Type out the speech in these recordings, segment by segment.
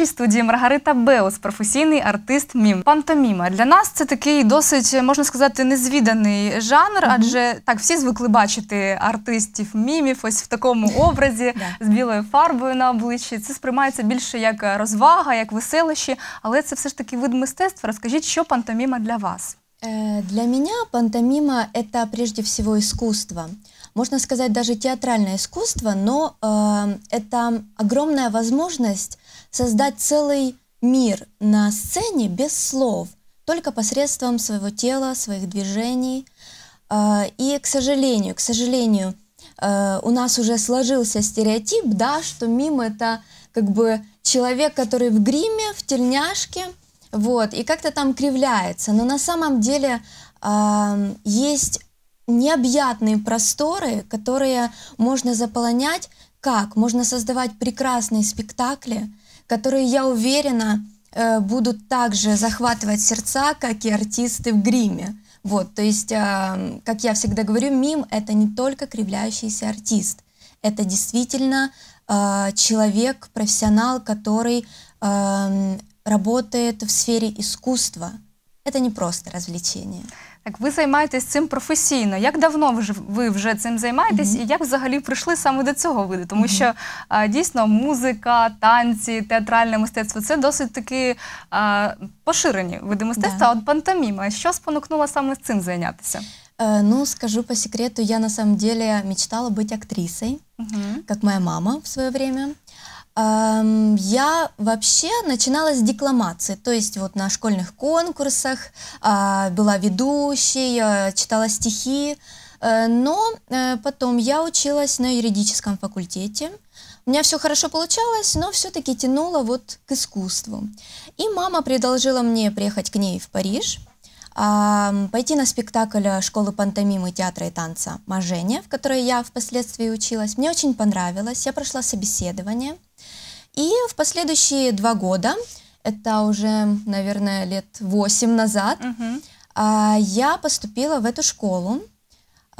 нашій студії Маргарита Беус, професійний артист мім. Пантоміма для нас це такий досить, можна сказати, незвіданий жанр, адже так всі звикли бачити артистів мімів, ось в такому образі з білою фарбою на обличчі. Це сприймається більше як розвага, як веселище, але це все ж таки вид мистецтва. Розкажіть, що пантоміма для вас? Э, для меня пантомима – это прежде всего искусство. Можно сказать, даже театральное искусство, но э, это огромная возможность создать целый мир на сцене без слов, только посредством своего тела, своих движений. Э, и, к сожалению, к сожалению, э, у нас уже сложился стереотип, да, что мим – это как бы человек, который в гриме, в тельняшке – вот, и как-то там кривляется. Но на самом деле э, есть необъятные просторы, которые можно заполонять. Как? Можно создавать прекрасные спектакли, которые, я уверена, э, будут также захватывать сердца, как и артисты в гриме. Вот, то есть, э, как я всегда говорю, мим — это не только кривляющийся артист. Это действительно э, человек, профессионал, который работает в сфере искусства. Это не просто развлечение. Так, ви займаєтесь цим професійно. Як давно ви вже, ви вже цим займаєтесь, і як взагалі прийшли саме до цього виду? Тому що дійсно музика, танці, театральне мистецтво це досить таки поширені види мистецтва. От пантоміма. Що спонукнуло саме цим зайнятися? Е, ну, скажу по секрету, я на самом деле мечтала быть актрисой, як моя мама в своє время. Я вообще начинала с декламации, то есть вот на школьных конкурсах а, была ведущей, а, читала стихи, э, но э, потом я училась на юридическом факультете. У меня все хорошо получалось, но все-таки тянуло вот к искусству. И мама предложила мне приехать к ней в Париж, пойти на спектакль школы пантомимы, театра и танца Маженя, в которой я впоследствии училась. Мне очень понравилось, я прошла собеседование – и в последующие два года, это уже, наверное, лет восемь назад, угу. я поступила в эту школу.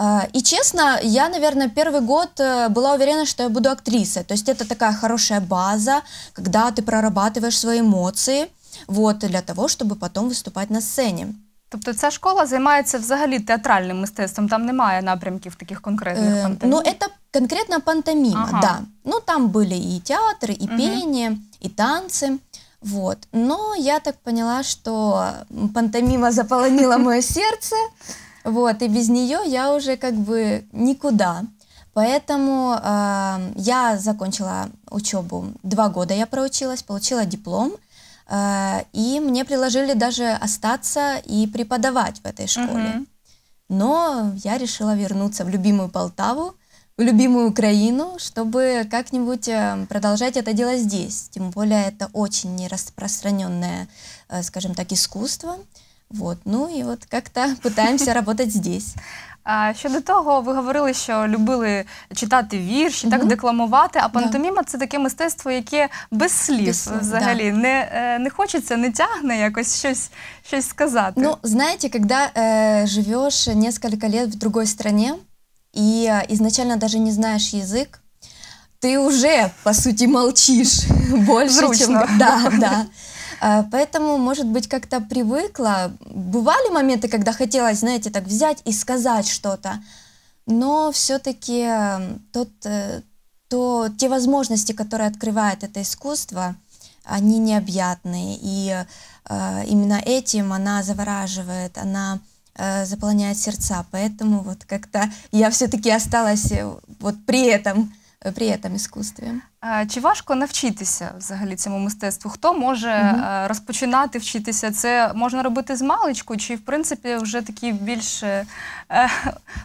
А, и честно, я, наверное, первый год э, была уверена, что я буду актрисой. То есть это такая хорошая база, когда ты прорабатываешь свои эмоции, вот, для того, чтобы потом выступать на сцене. Тобто ця школа займається взагалі театральним мистецтвом, там немає напрямків таких конкретних. Е, ну, это Конкретно пантомима, ага. да. Ну, там были и театры, и угу. пение, и танцы. Вот. Но я так поняла, что пантомима заполонила мое сердце. Вот, и без нее я уже как бы никуда. Поэтому э, я закончила учебу. Два года я проучилась, получила диплом. Э, и мне предложили даже остаться и преподавать в этой школе. Угу. Но я решила вернуться в любимую Полтаву в любимую Украину, чтобы как-нибудь э, продолжать это дело здесь. Тем более это очень нераспространенное, э, скажем так, искусство. Вот, ну і от як-то пытаемся работать здесь. А щодо того, ви говорили, що любили читати вірші, так декламувати. А пантоміма це таке мистецтво, яке без слів, взагалі е, не хочеться, не тягне якось щось сказати. Ну знаєте, коли э, живеш кілька років в другій країні, и э, изначально даже не знаешь язык, ты уже, по сути, молчишь больше, Зручно. чем... Да, да. Э, поэтому, может быть, как-то привыкла. Бывали моменты, когда хотелось, знаете, так взять и сказать что-то, но все-таки эм, тот, э, то, те возможности, которые открывает это искусство, они необъятные. И именно этим она завораживает, она э, заполняет сердца. Поэтому вот как-то я все-таки осталась э, вот при этом, э, при этом искусстве. А, чи важко навчитися взагалі цьому мистецтву? Хто може угу. розпочинати вчитися? Це можна робити з маличку, чи в принципі вже такі більш э,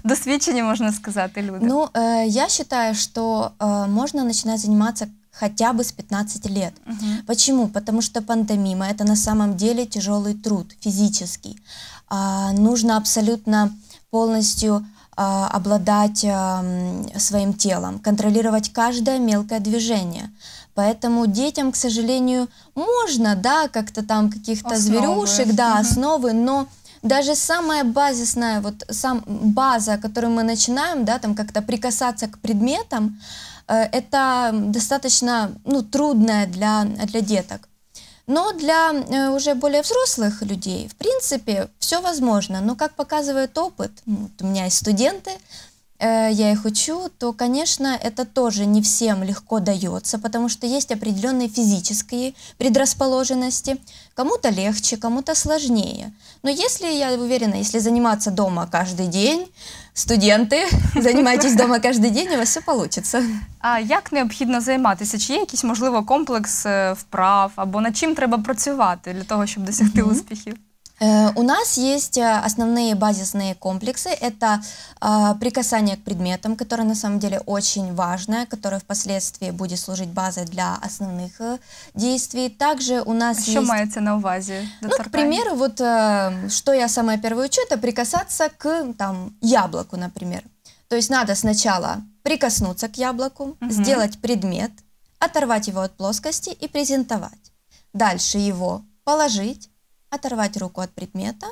досвідчені, можна сказати, люди? Ну, э, я вважаю, що э, можно начинать заниматься хотя бы с 15 лет. Угу. Почему? Потому что пантомима – это на самом деле тяжелый труд, физический. А, нужно абсолютно полностью а, обладать а, своим телом, контролировать каждое мелкое движение. Поэтому детям, к сожалению, можно, да, как-то там каких-то зверюшек, да, угу. основы, но даже самая базисная, вот сам база, которую мы начинаем, да, там как-то прикасаться к предметам, э, это достаточно ну, трудное для, для деток. Но для э, уже более взрослых людей, в принципе, все возможно. Но, как показывает опыт, ну, вот у меня есть студенты, Э, я их учу, то, конечно, это тоже не всем легко дается, потому что есть определенные физические предрасположенности. Кому-то легче, кому-то сложнее. Но если, я уверена, если заниматься дома каждый день, студенты, занимайтесь дома каждый день, у вас все получится. А как необходимо заниматься? Чи є якийсь, возможно, комплекс вправ або над чим треба працювати для того, щоб досягти успіхів? Э, у нас есть э, основные базисные комплексы. Это э, прикасание к предметам, которое на самом деле очень важное, которое впоследствии будет служить базой для основных действий. Также у нас Що есть... мається на увазі? Ну, к примеру, вот что я самое первое учу, это прикасаться к там, яблоку, например. То есть надо сначала прикоснуться к яблоку, угу. сделать предмет, оторвать его от плоскости и презентовать. Дальше его положить оторвать руку от предмета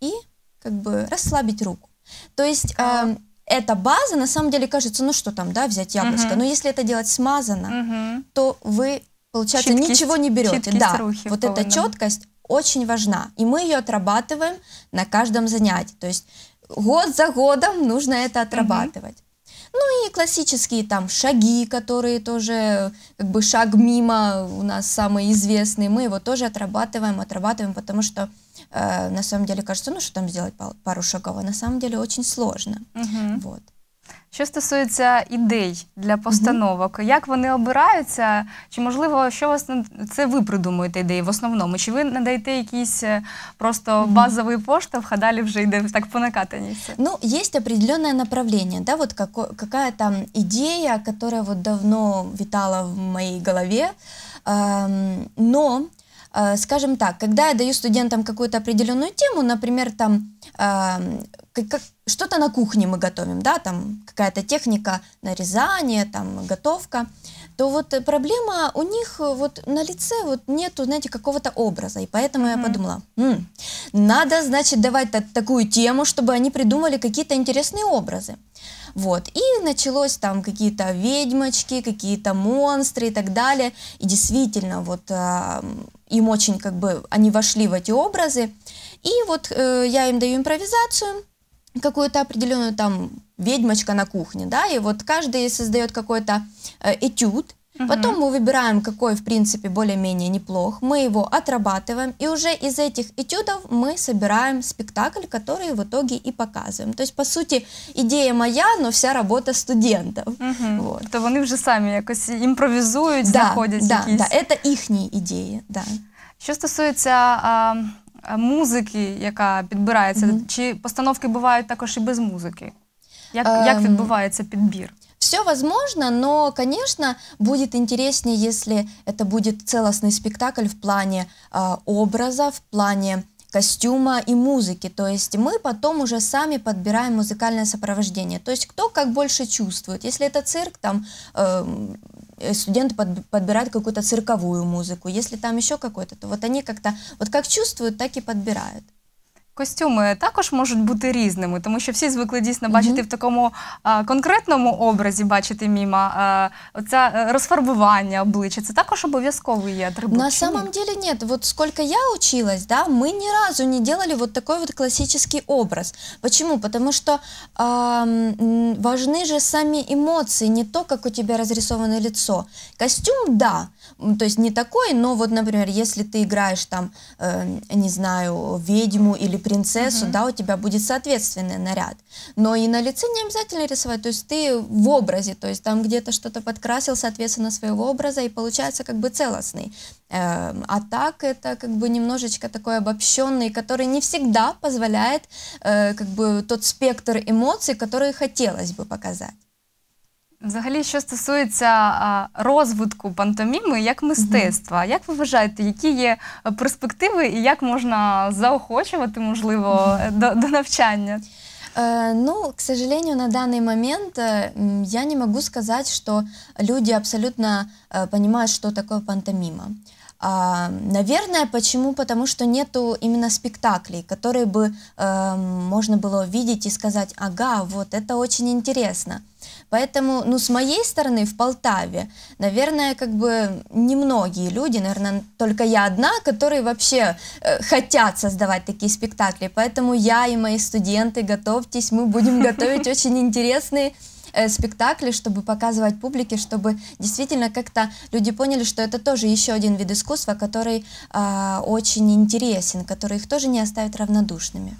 и как бы расслабить руку. То есть э, эта база, на самом деле, кажется, ну что там, да, взять яблочко. Угу. Но если это делать смазанно, угу. то вы, получается, чуть ничего не берете. Да, вот эта четкость очень важна. И мы ее отрабатываем на каждом занятии. То есть год за годом нужно это отрабатывать. Угу. Ну и классические там шаги, которые тоже, как бы шаг мимо у нас самый известный, мы его тоже отрабатываем, отрабатываем, потому что э, на самом деле кажется, ну что там сделать пару шагов, а на самом деле очень сложно. Угу. Вот. Що стосується ідей для постановок, як вони обираються? Чи можливо, що вас це ви придумуєте ідеї в основному? Чи ви надаєте якийсь е, просто базовий поштовх, а далі вже йде так по накатаннице? Ну, є определенне направлення, да, вот како, какая там ідея, яка вот давно витала в моїй голові, но Э, скажем так, когда я даю студентам какую-то определенную тему, например, там э, что-то на кухне мы готовим, да, там какая-то техника нарезания, там готовка, то вот проблема у них вот на лице вот нету, знаете, какого-то образа, и поэтому mm -hmm. я подумала, М, надо, значит, давать такую тему, чтобы они придумали какие-то интересные образы. Вот. И началось там какие-то ведьмочки, какие-то монстры и так далее. И действительно, вот э, им очень как бы, они вошли в эти образы. И вот э, я им даю импровизацию, какую-то определенную там ведьмочка на кухне, да, и вот каждый создает какой-то э, этюд, Потом мы выбираем, какой, в принципе, более-менее неплох. Мы его отрабатываем, и уже из этих этюдов мы собираем спектакль, который в итоге и показываем. То есть, по сути идея моя, но вся работа студентов. Угу. Вот. То вони вже самі якось імпровізують, да, знаходять да, якісь. Да, Это їхні идеи, да. Что касается а, а музики, яка подбирается? угу. чи постановки бывают також і без музыки? Як, ем... Эм, відбувається підбір? Все возможно, но, конечно, будет интереснее, если это будет целостный спектакль в плане э, образа, в плане костюма и музыки. То есть мы потом уже сами подбираем музыкальное сопровождение. То есть кто как больше чувствует. Если это цирк, там э, студенты под, подбирают какую-то цирковую музыку. Если там еще какой-то, то вот они как-то, вот как чувствуют, так и подбирают. Костюми також можуть бути різними, тому що всі звикли дійсно бачити mm -hmm. в такому а, конкретному образі, бачити міма а, оця е, розфарбування обличчя. Це також обов'язковий атрибут? На самом деле ні, Вот сколько я училась, да, мы ни разу не делали вот такой вот классический образ. Почему? Потому что а, важны же сами не то, як у тебе разрисовано лицо. Костюм, да. то есть не такой, но вот, например, если ты играешь там, э, не знаю, ведьму или принцессу, угу. да, у тебя будет соответственный наряд. Но и на лице не обязательно рисовать, то есть ты в образе, то есть там где-то что-то подкрасил, соответственно, своего образа, и получается как бы целостный. Э, а так это как бы немножечко такой обобщенный, который не всегда позволяет э, как бы тот спектр эмоций, которые хотелось бы показать. Взагалі, що стосується а, розвитку пантоміми як мистецтва, а як ви вважаєте, які є перспективи і як можна заохочувати, можливо, до, до навчання? Ну, к сожалению, на данный момент я не могу сказать, что люди абсолютно э, понимают, что такое пантомима. А, наверное, почему? Потому что нету именно спектаклей, которые бы э, можно было увидеть и сказать, ага, вот это очень интересно. Поэтому, ну, с моей стороны, в Полтаве, наверное, как бы немногие люди, наверное, только я одна, которые вообще э, хотят создавать такие спектакли. Поэтому я и мои студенты, готовьтесь, мы будем готовить очень интересные э, спектакли, чтобы показывать публике, чтобы действительно как-то люди поняли, что это тоже еще один вид искусства, который э, очень интересен, который их тоже не оставит равнодушными.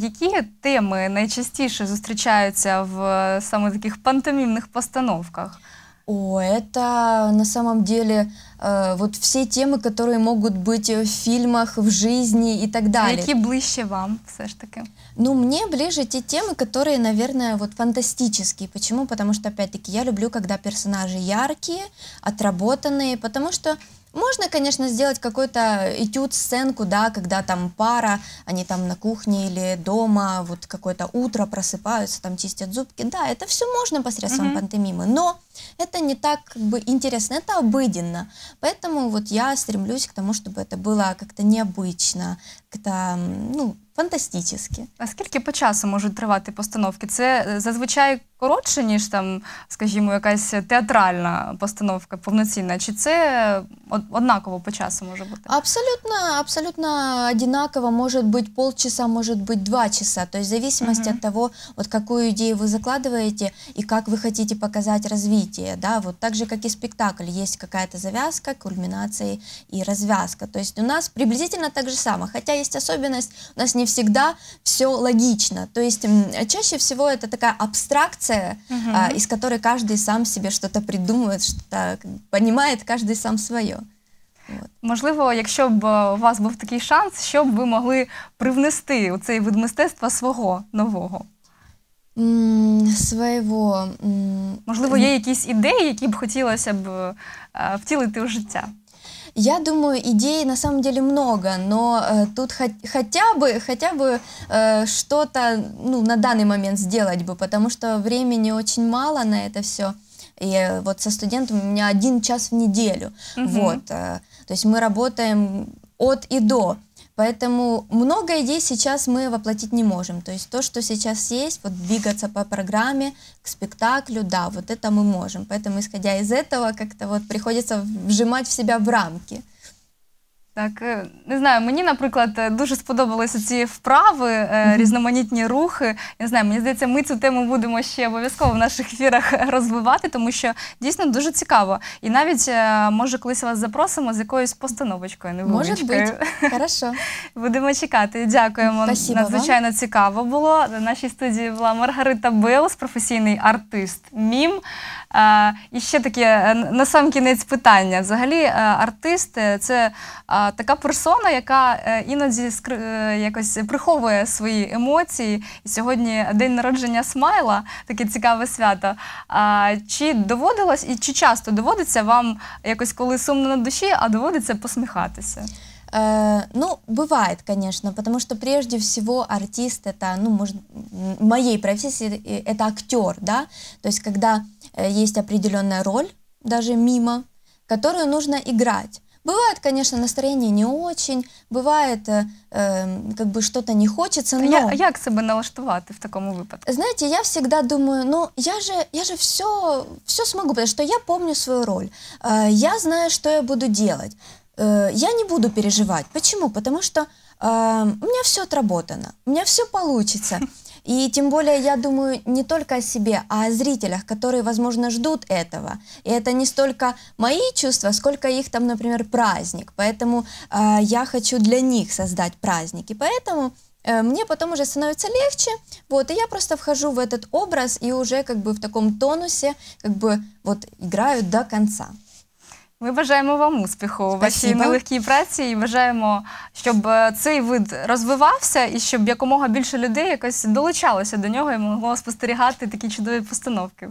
Какие темы наичастейше встречаются в самых таких пантомимных постановках? О, это на самом деле э, вот все темы, которые могут быть в фильмах, в жизни и так а далее. Какие ближе вам все ж таки? Ну, мне ближе те темы, которые, наверное, вот фантастические. Почему? Потому что, опять-таки, я люблю, когда персонажи яркие, отработанные, потому что можно, конечно, сделать какой-то этюд, сценку, да, когда там пара, они там на кухне или дома, вот какое-то утро просыпаются, там чистят зубки. Да, это все можно посредством mm-hmm. пантомимы, но это не так как бы интересно, это обыденно. Поэтому вот я стремлюсь к тому, чтобы это было как-то необычно, как-то ну, фантастически. А сколько по часу может тривати постановки? Це зазвичай коротше, ніж там, скажем, скажімо, якась театральная постановка повноцінна, чи це однаково по часу может быть? Абсолютно, абсолютно одинаково. Может быть полчаса, может быть два часа. То есть в зависимости угу. от того, вот какую идею вы закладываете и как вы хотите показать развитие развитие, да, вот так же, как и спектакль, есть какая-то завязка, кульминация и развязка, то есть у нас приблизительно так же самое, хотя есть особенность, у нас не всегда все логично, то есть чаще всего это такая абстракция, угу. а, из которой каждый сам себе что-то придумывает, что-то понимает, каждый сам свое. От. Можливо, якщо б у вас був такий шанс, що б ви могли привнести у цей вид мистецтва свого нового? своєго... Можливо, є якісь ідеї, які б хотілося б втілити у життя? Я думаю, идей на самом деле много, но э, тут хоть, хотя бы, хотя бы э, что-то ну, на данный момент сделать бы, потому что времени очень мало на это все. И вот со студентом у меня один час в неделю. Угу. Вот, э, то есть мы работаем от и до. Поэтому много идей сейчас мы воплотить не можем. То есть то, что сейчас есть, вот двигаться по программе, к спектаклю, да, вот это мы можем. Поэтому, исходя из этого, как-то вот приходится вжимать в себя в рамки. Так, е, не знаю, мені, наприклад, е, дуже сподобалися ці вправи, е, різноманітні рухи. не знаю, мені здається, ми цю тему будемо ще обов'язково в наших ефірах розвивати, тому що дійсно дуже цікаво. І навіть може колись вас запросимо з якоюсь постановочкою. Може бути. Хорошо. Будемо чекати. Дякуємо. Спасибо Надзвичайно вам. цікаво було. В нашій студії була Маргарита Белс, професійний артист мім. І ще таке е, на сам кінець питання. Взагалі, е, артист е, це така персона, яка іноді якось приховує свої емоції. І сьогодні день народження смайла, таке цікаве свято. Чи доводилось і чи часто доводиться вам якось коли сумно на душі, а доводиться посміхатися? Э, ну, бывает, конечно, потому что прежде всего артист это, ну, может, в моей профессии э, это актер, да, то есть когда э, есть определенная роль, даже мимо, которую нужно играть. Бывает, конечно, настроение не очень, бывает, э, эм, как бы что-то не хочется, но... Я, як себе налаштувати в таком випадку? Знаете, я всегда думаю, ну, я же, я же все, все смогу, потому что я помню свою роль, э, я знаю, что я буду делать. Э, я не буду переживать. Почему? Потому что э, у меня все отработано, у меня все получится. И тем более я думаю не только о себе, а о зрителях, которые, возможно, ждут этого. И это не столько мои чувства, сколько их там, например, праздник. Поэтому э, я хочу для них создать праздник. И поэтому э, мне потом уже становится легче, вот, и я просто вхожу в этот образ и уже как бы в таком тонусе, как бы вот играю до конца. Ми бажаємо вам успіху у вашій нелегкій праці і бажаємо, щоб е, цей вид розвивався і щоб якомога більше людей якось долучалося до нього і могло спостерігати такі чудові постановки.